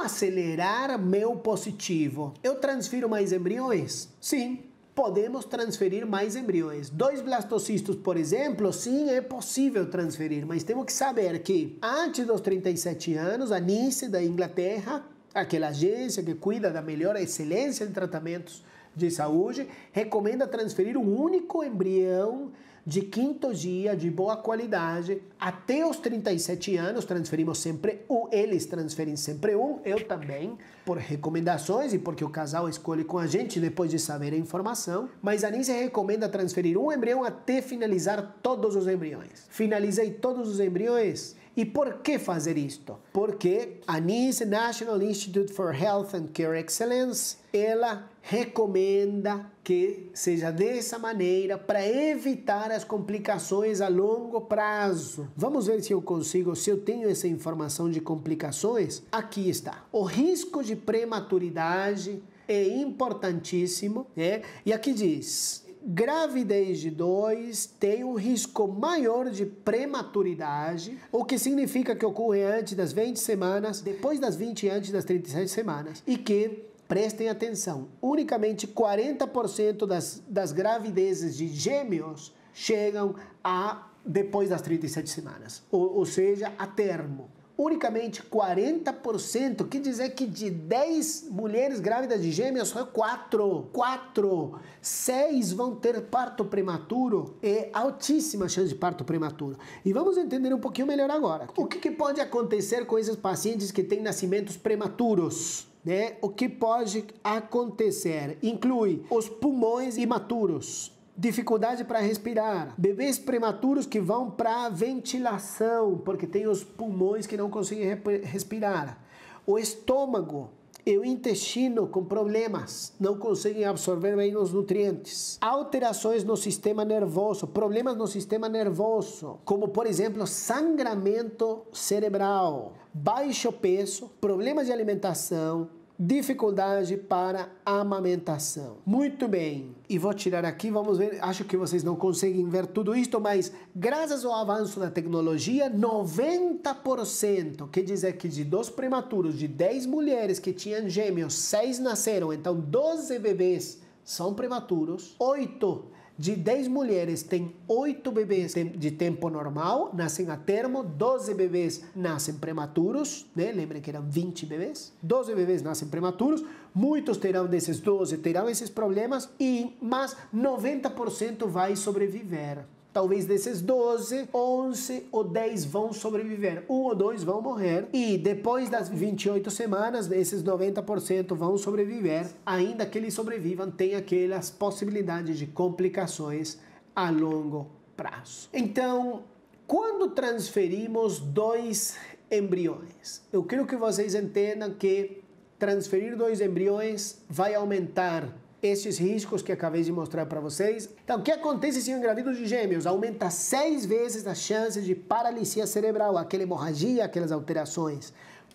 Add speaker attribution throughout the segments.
Speaker 1: acelerar meu positivo? Eu transfiro mais embriões? Sim, podemos transferir mais embriões. Dois blastocistos, por exemplo, sim, é possível transferir, mas temos que saber que antes dos 37 anos, a NICE da Inglaterra, aquela agência que cuida da melhor excelência em tratamentos de saúde, recomenda transferir um único embrião de quinto dia de boa qualidade até os 37 anos. Transferimos sempre um, eles transferem sempre um, eu também, por recomendações e porque o casal escolhe com a gente depois de saber a informação. Mas a Anise recomenda transferir um embrião até finalizar todos os embriões. Finalizei todos os embriões? E por que fazer isto? Porque a NIS, National Institute for Health and Care Excellence, ela recomenda que seja dessa maneira para evitar as complicações a longo prazo. Vamos ver se eu consigo, se eu tenho essa informação de complicações. Aqui está. O risco de prematuridade é importantíssimo, né? E aqui diz: Gravidez de dois tem um risco maior de prematuridade, o que significa que ocorre antes das 20 semanas, depois das 20 e antes das 37 semanas, e que Prestem atenção, unicamente 40% das, das gravidezes de gêmeos chegam a depois das 37 semanas, ou, ou seja, a termo unicamente 40%, quer dizer que de 10 mulheres grávidas de gêmeos só 4, 4, 6 vão ter parto prematuro e altíssima chance de parto prematuro. E vamos entender um pouquinho melhor agora. O que, que pode acontecer com esses pacientes que têm nascimentos prematuros? Né? O que pode acontecer? Inclui os pulmões imaturos, dificuldade para respirar, bebês prematuros que vão para a ventilação, porque tem os pulmões que não conseguem respirar, o estômago e o intestino com problemas, não conseguem absorver bem os nutrientes. Alterações no sistema nervoso, problemas no sistema nervoso, como por exemplo sangramento cerebral, baixo peso, problemas de alimentação, dificuldade para amamentação. Muito bem, e vou tirar aqui, vamos ver, acho que vocês não conseguem ver tudo isto, mas graças ao avanço da tecnologia, 90%, quer dizer que de dois prematuros, de 10 mulheres que tinham gêmeos, 6 nasceram, então 12 bebês são prematuros. Oito de 10 mulheres têm 8 bebês de tempo normal, nascem a termo, 12 bebês nascem prematuros, né? lembra que eram 20 bebês? 12 bebês nascem prematuros, muitos terão desses 12, terão esses problemas, e mas 90% vai sobreviver. Talvez desses 12, 11 ou 10 vão sobreviver, um ou dois vão morrer, e depois das 28 semanas, esses 90% vão sobreviver, ainda que eles sobrevivam, tem aquelas possibilidades de complicações a longo prazo. Então, quando transferimos dois embriões, eu quero que vocês entendam que transferir dois embriões vai aumentar estes riscos que acabei de mostrar para vocês. Então, o que acontece se eu engravido de gêmeos? Aumenta seis vezes as chances de paralisia cerebral, aquela hemorragia, aquelas alterações.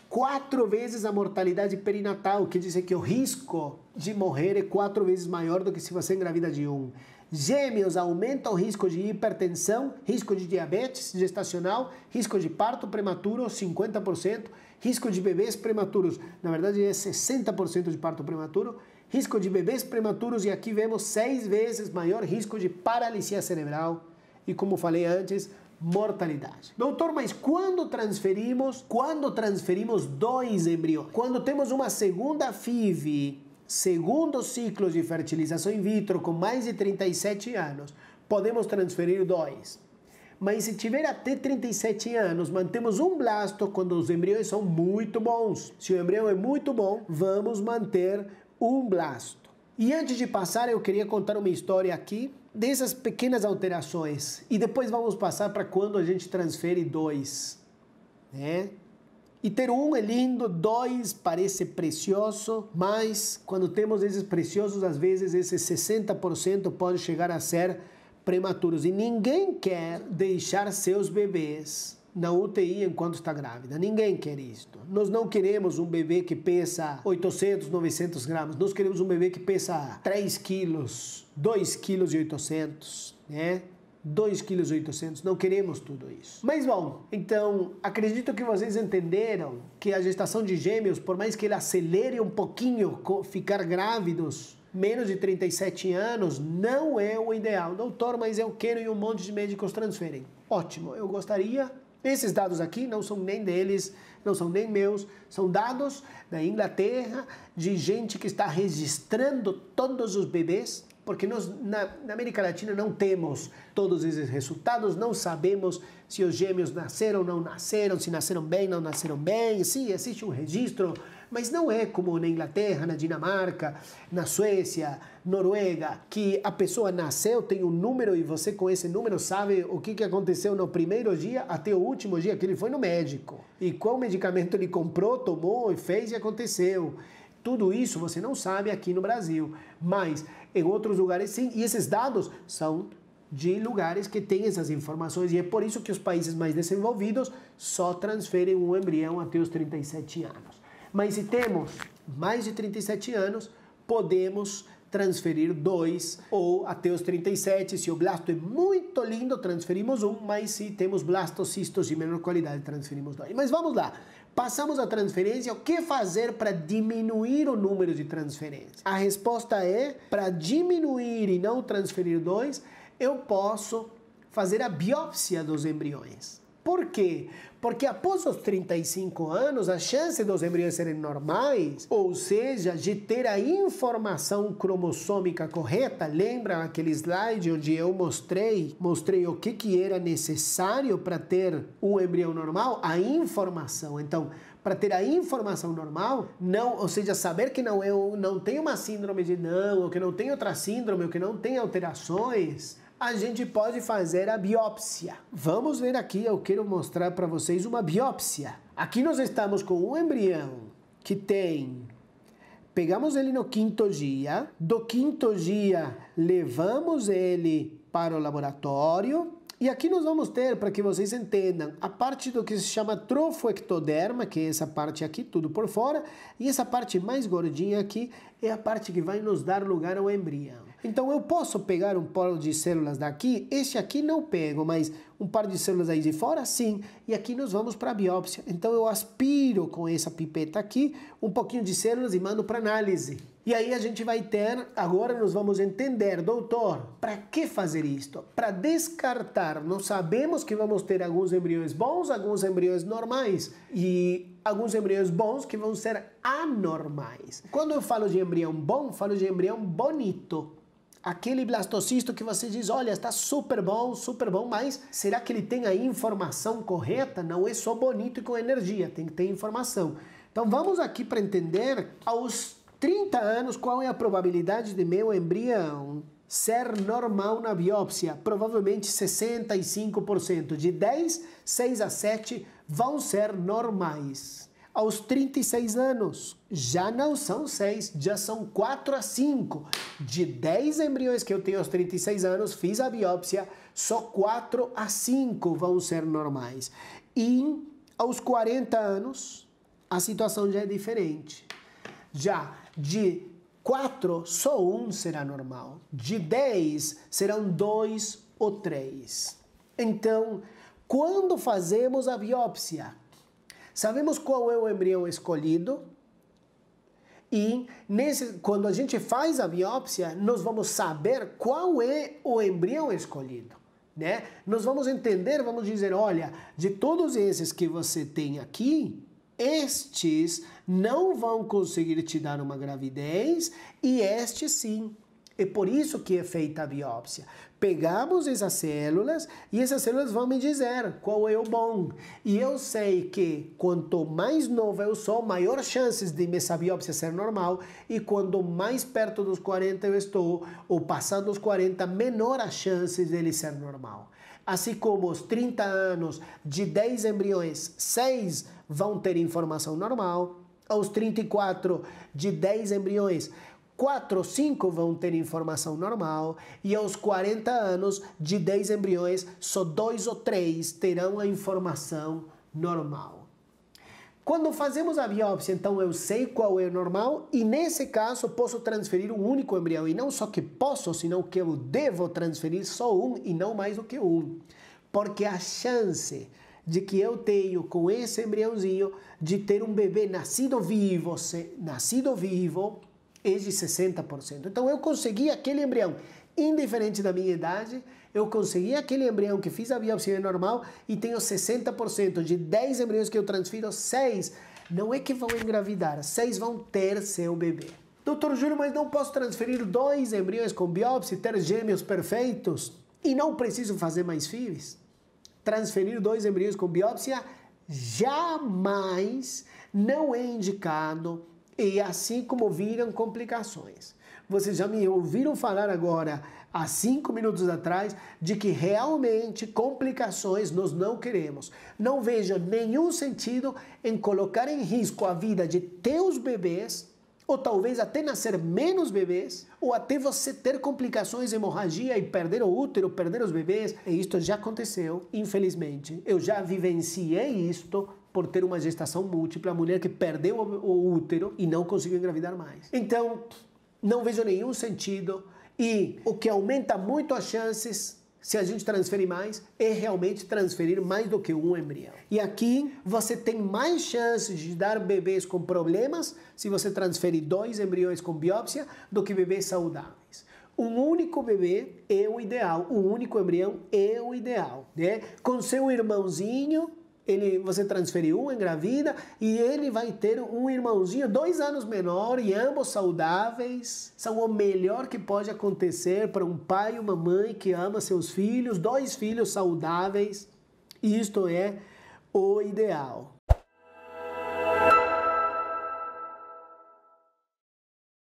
Speaker 1: Quatro vezes a mortalidade perinatal, que dizer que o risco de morrer é quatro vezes maior do que se você engravida de um. Gêmeos aumenta o risco de hipertensão, risco de diabetes gestacional, risco de parto prematuro, 50%, risco de bebês prematuros, na verdade é 60% de parto prematuro, risco de bebês prematuros e aqui vemos seis vezes maior risco de paralisia cerebral e, como falei antes, mortalidade. Doutor, mas quando transferimos, quando transferimos dois embriões, quando temos uma segunda FIV, segundo ciclo de fertilização in vitro com mais de 37 anos, podemos transferir dois. Mas se tiver até 37 anos, mantemos um blasto quando os embriões são muito bons. Se o embrião é muito bom, vamos manter um blasto. E antes de passar, eu queria contar uma história aqui dessas pequenas alterações. E depois vamos passar para quando a gente transfere dois. Né? E ter um é lindo, dois parece precioso, mas quando temos esses preciosos, às vezes esses 60% pode chegar a ser prematuros. E ninguém quer deixar seus bebês na UTI enquanto está grávida. Ninguém quer isto. Nós não queremos um bebê que pesa 800, 900 gramas. Nós queremos um bebê que pesa 3 quilos, 2 quilos e 800, né? 2,8 kg, não queremos tudo isso. Mas bom, então acredito que vocês entenderam que a gestação de gêmeos, por mais que ele acelere um pouquinho ficar grávidos, menos de 37 anos não é o ideal. Doutor, mas eu quero e um monte de médicos transferem. Ótimo, eu gostaria esses dados aqui não são nem deles, não são nem meus, são dados da Inglaterra, de gente que está registrando todos os bebês, porque nós na, na, América Latina não temos todos esses resultados, não sabemos se os gêmeos nasceram ou não nasceram, se nasceram bem ou não nasceram bem, se existe um registro mas não é como na Inglaterra, na Dinamarca, na Suécia, Noruega, que a pessoa nasceu, tem um número e você com esse número sabe o que, que aconteceu no primeiro dia até o último dia que ele foi no médico. E qual medicamento ele comprou, tomou e fez e aconteceu. Tudo isso você não sabe aqui no Brasil, mas em outros lugares sim, e esses dados são de lugares que têm essas informações e é por isso que os países mais desenvolvidos só transferem um embrião até os 37 anos. Mas se temos mais de 37 anos, podemos transferir dois ou até os 37. Se o blasto é muito lindo, transferimos um, mas se temos blastocistos de menor qualidade, transferimos dois. Mas vamos lá. Passamos a transferência. O que fazer para diminuir o número de transferências? A resposta é: para diminuir e não transferir dois, eu posso fazer a biópsia dos embriões. Por quê? Porque após os 35 anos, a chance dos embriões serem normais, ou seja, de ter a informação cromossômica correta, lembra aquele slide onde eu mostrei, mostrei o que, que era necessário para ter um embrião normal? A informação. Então, para ter a informação normal, não, ou seja, saber que não eu não tenho uma síndrome de não, ou que não tenho outra síndrome, ou que não tem alterações, a gente pode fazer a biópsia. Vamos ver aqui, eu quero mostrar para vocês uma biópsia. Aqui nós estamos com um embrião que tem pegamos ele no quinto dia, do quinto dia levamos ele para o laboratório, e aqui nós vamos ter, para que vocês entendam, a parte do que se chama trofoectoderma, que é essa parte aqui, tudo por fora, e essa parte mais gordinha aqui é a parte que vai nos dar lugar ao embrião. Então eu posso pegar um polo de células daqui, este aqui não pego, mas um par de células aí de fora, sim. E aqui nós vamos para a biópsia. Então eu aspiro com essa pipeta aqui um pouquinho de células e mando para análise. E aí a gente vai ter, agora nós vamos entender, doutor, para que fazer isto? Para descartar, nós sabemos que vamos ter alguns embriões bons, alguns embriões normais e alguns embriões bons que vão ser anormais. Quando eu falo de embrião bom, falo de embrião bonito. Aquele blastocisto que você diz, olha, está super bom, super bom, mas será que ele tem a informação correta? Não é só bonito e com energia, tem que ter informação. Então vamos aqui para entender os 30 anos, qual é a probabilidade de meu embrião ser normal na biópsia? Provavelmente 65%. De 10, 6 a 7 vão ser normais. Aos 36 anos, já não são 6, já são 4 a 5. De 10 embriões que eu tenho aos 36 anos, fiz a biópsia, só 4 a 5 vão ser normais. E aos 40 anos, a situação já é diferente. Já de quatro só um será normal. De dez serão dois ou três. Então, quando fazemos a biópsia, sabemos qual é o embrião escolhido e nesse, quando a gente faz a biópsia, nós vamos saber qual é o embrião escolhido. Né? Nós vamos entender, vamos dizer, olha, de todos esses que você tem aqui, estes não vão conseguir te dar uma gravidez e este sim. É por isso que é feita a biópsia. Pegamos essas células e essas células vão me dizer qual é o bom. E eu sei que quanto mais nova eu sou, maior chances de essa biópsia ser normal. E quando mais perto dos 40 eu estou, ou passando os 40, menor as chances dele ser normal. Assim como os 30 anos de 10 embriões, 6 vão ter informação normal, aos 34 de 10 embriões, 4 ou 5 vão ter informação normal e aos 40 anos de 10 embriões, só 2 ou 3 terão a informação normal. Quando fazemos a biópsia, então eu sei qual é o normal e nesse caso posso transferir um único embrião e não só que posso, senão que eu devo transferir só um e não mais do que um, porque a chance de que eu tenho com esse embriãozinho de ter um bebê nascido vivo, se, nascido vivo, é de 60%. Então eu consegui aquele embrião, indiferente da minha idade, eu consegui aquele embrião que fiz a biópsia normal e tenho 60%. De 10 embriões que eu transfiro, 6 não é que vão engravidar, 6 vão ter seu bebê. Doutor Júlio, mas não posso transferir dois embriões com biópsia, ter gêmeos perfeitos e não preciso fazer mais FIVs? transferir dois embriões com biópsia jamais não é indicado e assim como viram complicações. Vocês já me ouviram falar agora, há cinco minutos atrás, de que realmente complicações nós não queremos. Não vejo nenhum sentido em colocar em risco a vida de teus bebês ou talvez até nascer menos bebês, ou até você ter complicações, hemorragia e perder o útero, perder os bebês. E isto já aconteceu, infelizmente. Eu já vivenciei isto por ter uma gestação múltipla, a mulher que perdeu o útero e não conseguiu engravidar mais. Então, não vejo nenhum sentido e o que aumenta muito as chances se a gente transferir mais, é realmente transferir mais do que um embrião. E aqui você tem mais chances de dar bebês com problemas se você transferir dois embriões com biópsia do que bebês saudáveis. Um único bebê é o ideal, um único embrião é o ideal, né? Com seu irmãozinho ele, você transferiu um, engravida, e ele vai ter um irmãozinho dois anos menor e ambos saudáveis. São o melhor que pode acontecer para um pai e uma mãe que ama seus filhos, dois filhos saudáveis. Isto é o ideal.